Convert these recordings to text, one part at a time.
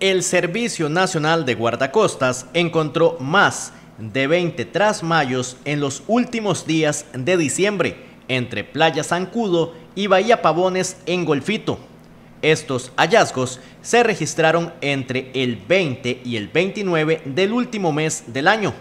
El Servicio Nacional de Guardacostas encontró más de 20 trasmayos en los últimos días de diciembre entre Playa Zancudo y Bahía Pavones en Golfito. Estos hallazgos se registraron entre el 20 y el 29 del último mes del año.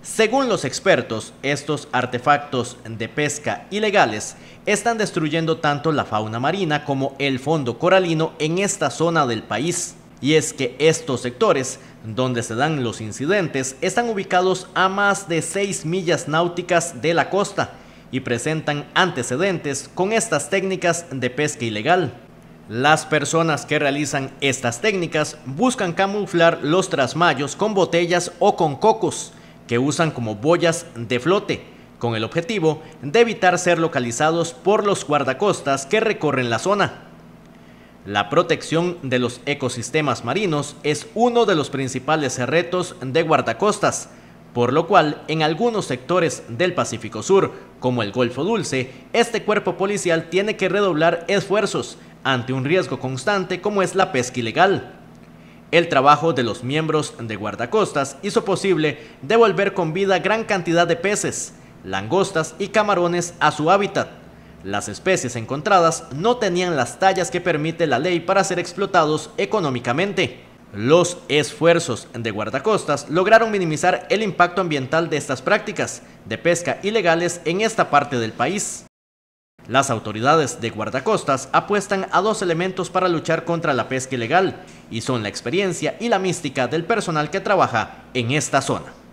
Según los expertos, estos artefactos de pesca ilegales están destruyendo tanto la fauna marina como el fondo coralino en esta zona del país. Y es que estos sectores donde se dan los incidentes están ubicados a más de 6 millas náuticas de la costa y presentan antecedentes con estas técnicas de pesca ilegal. Las personas que realizan estas técnicas buscan camuflar los trasmayos con botellas o con cocos que usan como boyas de flote, con el objetivo de evitar ser localizados por los guardacostas que recorren la zona. La protección de los ecosistemas marinos es uno de los principales retos de guardacostas, por lo cual en algunos sectores del Pacífico Sur, como el Golfo Dulce, este cuerpo policial tiene que redoblar esfuerzos ante un riesgo constante como es la pesca ilegal. El trabajo de los miembros de guardacostas hizo posible devolver con vida gran cantidad de peces, langostas y camarones a su hábitat, las especies encontradas no tenían las tallas que permite la ley para ser explotados económicamente. Los esfuerzos de guardacostas lograron minimizar el impacto ambiental de estas prácticas de pesca ilegales en esta parte del país. Las autoridades de guardacostas apuestan a dos elementos para luchar contra la pesca ilegal, y son la experiencia y la mística del personal que trabaja en esta zona.